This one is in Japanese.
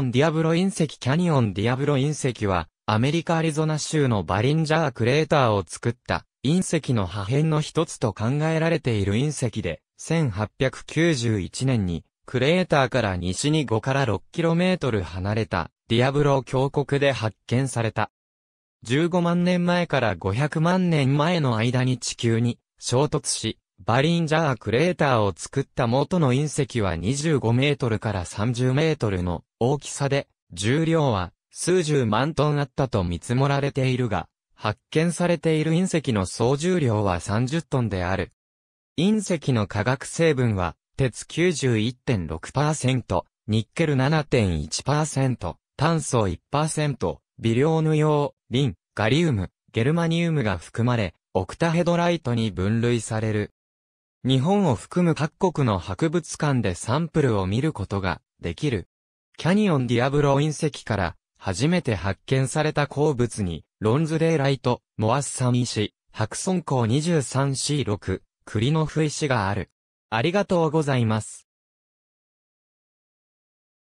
ンディアブロ隕石キャニオンディアブロ隕石は、アメリカアリゾナ州のバリンジャークレーターを作った隕石の破片の一つと考えられている隕石で、1891年にクレーターから西に5から 6km 離れたディアブロ峡谷で発見された。15万年前から500万年前の間に地球に衝突し、バリンジャークレーターを作った元の隕石は25メートルから30メートルの大きさで、重量は数十万トンあったと見積もられているが、発見されている隕石の総重量は30トンである。隕石の化学成分は、鉄91.6%、ニッケル7.1%、炭素1%、微量の用、リン、ガリウム、ゲルマニウムが含まれ、オクタヘドライトに分類される。日本を含む各国の博物館でサンプルを見ることができる。キャニオンディアブロ隕石から初めて発見された鉱物に、ロンズレイライト、モアスサミ石、白村港 23C6、栗の不石がある。ありがとうございます。